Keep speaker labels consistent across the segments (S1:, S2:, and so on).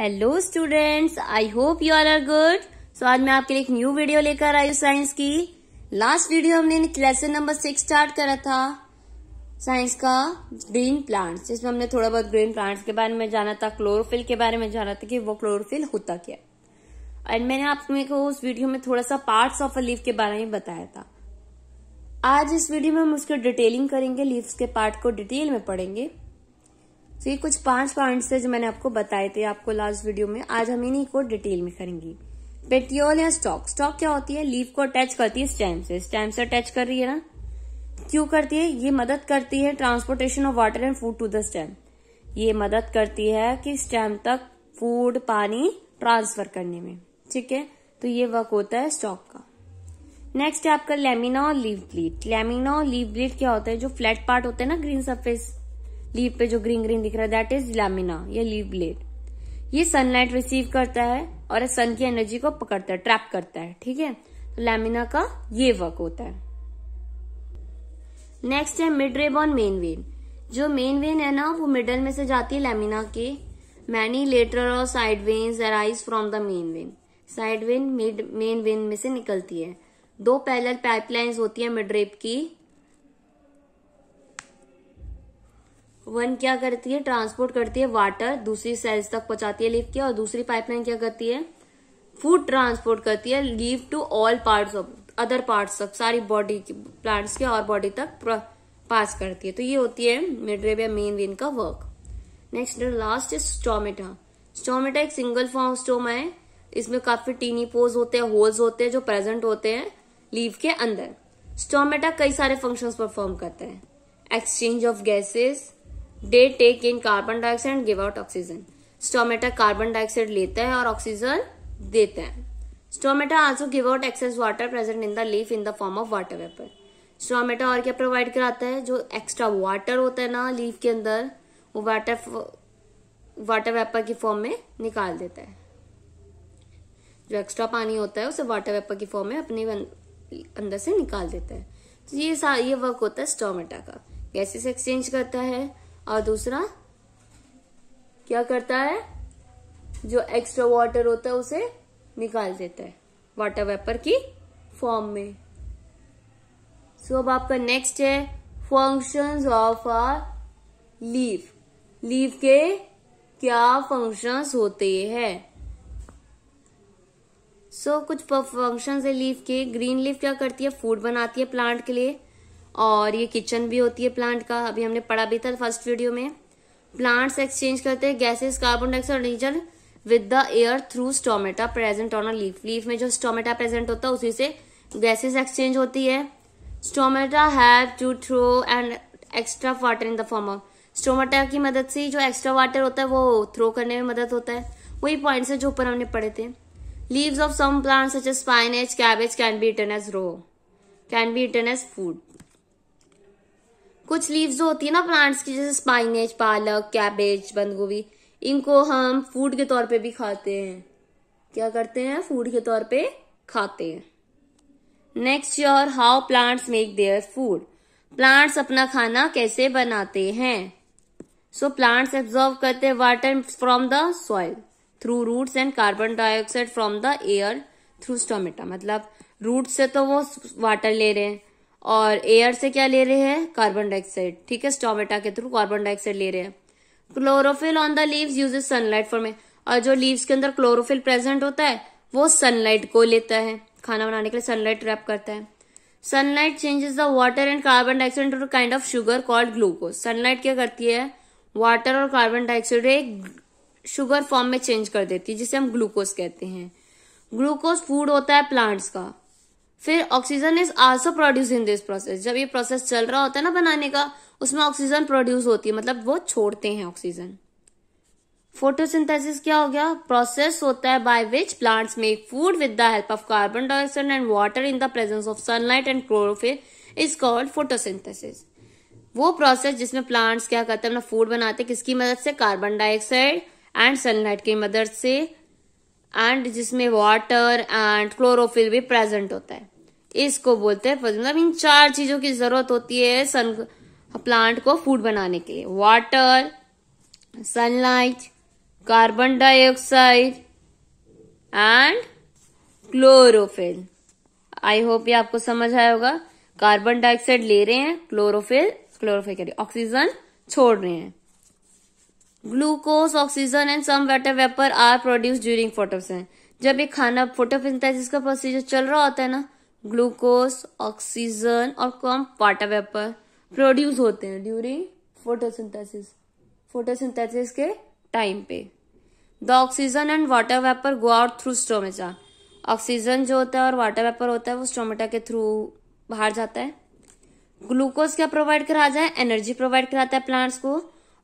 S1: hello students I hope you are are good so आज मैं आपके लिए एक न्यू वीडियो लेकर आई हूँ साइंस की लास्ट वीडियो हमने लेसन नंबर सिक्स स्टार्ट करा था साइंस का ग्रीन प्लांट्स जिसमें हमने थोड़ा बहुत ग्रीन प्लांट्स के बारे में जाना था क्लोरोफिल के बारे में जाना था कि वो क्लोरोफिल होता क्या एंड मैंने आप को उस वीडियो में थोड़ा सा पार्ट ऑफ अ लीफ के बारे में बताया था आज इस वीडियो में हम उसके डिटेलिंग करेंगे लीव्स के पार्ट को डिटेल में पढ़ेंगे तो ये कुछ पांच पॉइंट्स है जो मैंने आपको बताए थे आपको लास्ट वीडियो में आज हम इन्हीं को डिटेल में करेंगे पेट्रियोल या स्टॉक स्टॉक क्या होती है लीव को अटैच करती है स्टैम्प से स्टैम्प से अटैच कर रही है ना क्यों करती है ये मदद करती है transportation of water and food to the stem ये मदद करती है कि स्टैम्प तक फूड पानी ट्रांसफर करने में ठीक है तो ये वर्क होता है स्टॉक का नेक्स्ट है आपका लेमिना और लीव ब्लीट लेमिना और लीव ब्लीट क्या होता है जो फ्लैट पार्ट होते हैं ना ग्रीन सरफेस लीव पे जो ग्रीन ग्रीन दिख रहा है दैट इज लैमिना या लीव ब्लेड ये सनलाइट रिसीव करता है और सन की एनर्जी को पकड़ता है ट्रैप करता है ठीक है तो लैमिना का ये वर्क होता है नेक्स्ट है मिड रेब ऑन मेन वेन जो मेन वेन है ना वो मिडल में से जाती है लेमिना के मैनी लेटर और side veins arise from the main vein side vein mid main vein में से निकलती है दो पैरल पाइपलाइंस होती है मिडरेप की वन क्या करती है ट्रांसपोर्ट करती है वाटर दूसरी सेल्स तक पहुंचाती है लीफ के और दूसरी पाइपलाइन क्या करती है फूड ट्रांसपोर्ट करती है leaf to all parts of other parts of सारी बॉडी प्लांट्स के और बॉडी तक पास करती है तो ये होती है मिडरेब या मेन वेन का work next last is stomata stomata एक सिंगल फॉर्म स्टोमा है इसमें काफी टीनी पोज होते हैं होल्स होते हैं जो प्रेजेंट होते हैं लीव के अंदर स्टोमेटा कई सारे फंक्शंस परफॉर्म करते हैं exchange of gases they take in carbon dioxide and give out oxygen stomata carbon dioxide लेता है और ऑक्सीजन देता है stomata also give out excess water present in the leaf in the form of water vapour stomata और क्या provide कराता है जो एक्स्ट्रा वाटर होता है ना लीफ के अंदर वो वाटर वाटर वेपर की फॉर्म में निकाल देता है जो एक्स्ट्रा पानी होता है उसे वाटर वेपर की फॉर्म में अपने अंदर से निकाल देता है तो ये ये वर्क होता है स्टोमेटा का गैसेस एक्सचेंज करता है और दूसरा क्या करता है जो एक्स्ट्रा वाटर होता है उसे निकाल देता है वाटर वेपर की फॉर्म में सो so, अब आपका नेक्स्ट है functions of a leaf leaf के क्या फंक्शंस होते हैं सो so, कुछ फंक्शंस है लीव के ग्रीन लीव क्या करती है फूड बनाती है प्लांट के लिए और ये किचन भी होती है प्लांट का अभी हमने पढ़ा भी था फर्स्ट वीडियो में प्लांट्स एक्सचेंज करते हैं gases carbon dioxide with the air through stomata present on a leaf leaf में जो स्टोमेटा प्रेजेंट होता है उसी से गैसेस एक्सचेंज होती है stomata have to throw and extra water in the form of stomata की मदद से जो एक्स्ट्रा वाटर होता है वो थ्रो करने में मदद होता है वही पॉइंट्स है जो ऊपर हमने पढ़े थे leaves of some plants such as spinach cabbage can be eaten as raw can be eaten as food कुछ लीव्स जो होती है ना प्लांट्स की जैसे स्पाइनेज पालक कैबेज बंद गोभी इनको हम फूड के तौर पे भी खाते हैं क्या करते हैं फूड के तौर पे खाते हैं next your how plants make their food plants अपना खाना कैसे बनाते हैं सो प्लांट्स एब्जॉर्व करते हैं water from the soil through roots and carbon dioxide from the air through stomata मतलब रूट से तो वो वाटर ले रहे हैं और एयर से क्या ले रहे हैं कार्बन डाइऑक्साइड ठीक है स्टोमेटा के थ्रू कार्बन डाइऑक्साइड ले रहे हैं chlorophyll on the leaves uses sunlight for और जो लीव्स के अंदर क्लोरोफिल प्रेजेंट होता है वो सनलाइट को लेता है खाना बनाने के लिए सनलाइट ट्रैप करता है sunlight changes the water and carbon dioxide to kind of sugar called glucose sunlight क्या करती है वाटर और कार्बन डाइऑक्साइड एक शुगर फॉर्म में चेंज कर देती है जिसे हम ग्लूकोज कहते हैं ग्लूकोज फूड होता है प्लांट्स का फिर oxygen is also produce in this process जब ये प्रोसेस चल रहा होता है ना बनाने का उसमें ऑक्सीजन प्रोड्यूस होती है मतलब वो छोड़ते हैं ऑक्सीजन फोटोसिंथेसिस क्या हो गया प्रोसेस होता है by which plants make food with the help of carbon dioxide and water in the presence of sunlight and chlorophyll is called photosynthesis वो प्रोसेस जिसमें प्लांट्स क्या करते हैं अपना फूड बनाते हैं किसकी मदद से कार्बन डाइऑक्साइड एंड सनलाइट की मदद से एंड जिसमें वाटर एंड क्लोरोफिल भी प्रेजेंट होता है इसको बोलते हैं मतलब इन चार चीजों की जरूरत होती है सन प्लांट को फूड बनाने के लिए water sunlight carbon dioxide and chlorophyll I hope ये आपको समझ आया होगा कार्बन डाइऑक्साइड ले रहे हैं क्लोरोफिल क्लोरोफिल लिए ऑक्सीजन छोड़ रहे हैं glucose oxygen and some water vapour are produce during photosynthesis जब ये खाना फोटोसिंथेसिस का प्रोसीजर चल रहा होता है ना ग्लूकोज ऑक्सीजन और कम वाटर वेपर प्रोड्यूस होते हैं ड्यूरिंग फोटोसिंथेसिस फोटोसिंथेसिस के टाइम पे the oxygen and water vapour go out through stomata oxygen जो होता है और वाटर वेपर होता है वो स्टोमेटा के थ्रू बाहर जाता है ग्लूकोज क्या प्रोवाइड करा जाए एनर्जी प्रोवाइड कराता है प्लांट्स को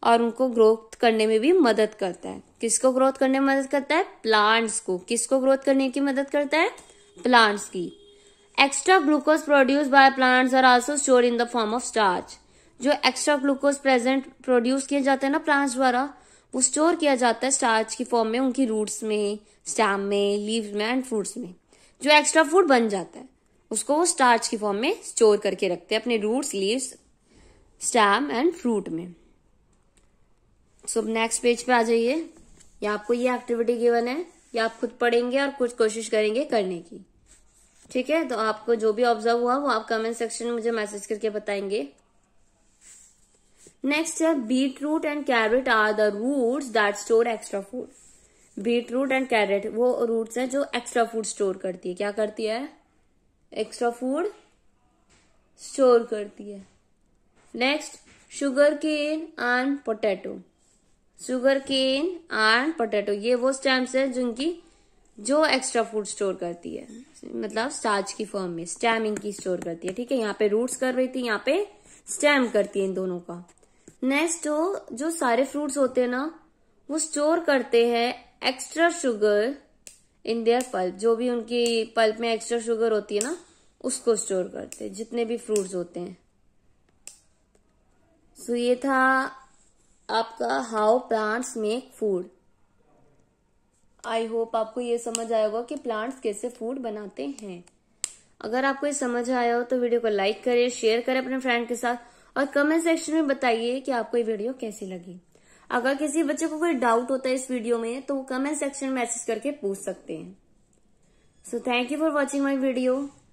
S1: और उनको ग्रोथ करने में भी मदद करता है किसको ग्रोथ करने में मदद करता है प्लांट्स को किसको ग्रोथ करने की मदद करता है प्लांट्स की extra glucose produce by plants are also store in the form of starch जो एक्स्ट्रा ग्लूकोज प्रेजेंट प्रोड्यूस किए जाते हैं ना प्लांट्स द्वारा वो स्टोर किया जाता है स्टार्च की फॉर्म में उनकी रूट्स में स्टैम में लीव्स में एंड फ्रूट्स में जो एक्स्ट्रा फूड बन जाता है उसको वो स्टार्च की फॉर्म में स्टोर करके रखते हैं अपने roots leaves stem and fruit में सो नेक्स्ट पेज पे आ जाइए या आपको ये एक्टिविटी गिवन है ये आप खुद पढ़ेंगे और कुछ कोशिश करेंगे करने की ठीक है तो आपको जो भी ऑब्जर्व हुआ वो आप कमेंट सेक्शन में मुझे मैसेज करके बताएंगे नेक्स्ट है beet root and carrot are the roots that store extra food beet root and carrot वो रूट्स हैं जो एक्स्ट्रा फूड स्टोर करती है क्या करती है एक्स्ट्रा फूड स्टोर करती है next sugar cane and potato sugar cane and potato ये वो स्टैम्प है जिनकी जो एक्स्ट्रा फूड स्टोर करती है मतलब स्टार्च की फॉर्म में स्टैमिंग इनकी स्टोर करती है ठीक है यहाँ पे रूट्स कर रही थी यहाँ पे स्टैम करती है इन दोनों का नेक्स्ट हो जो सारे फ्रूट्स होते हैं ना वो स्टोर करते हैं extra sugar in their pulp जो भी उनकी पल्प में एक्स्ट्रा शुगर होती है ना उसको स्टोर करते हैं जितने भी फ्रूट्स होते हैं सो so, ये था आपका how plants make food I hope आपको ये समझ आया होगा कि प्लांट्स कैसे फूड बनाते हैं अगर आपको ये समझ आया हो तो वीडियो को लाइक करें शेयर करें अपने फ्रेंड के साथ और कमेंट सेक्शन में बताइए कि आपको ये वीडियो कैसी लगी अगर किसी बच्चे को कोई डाउट होता है इस वीडियो में तो वो कमेंट सेक्शन में मैसेज करके पूछ सकते हैं so thank you for watching my video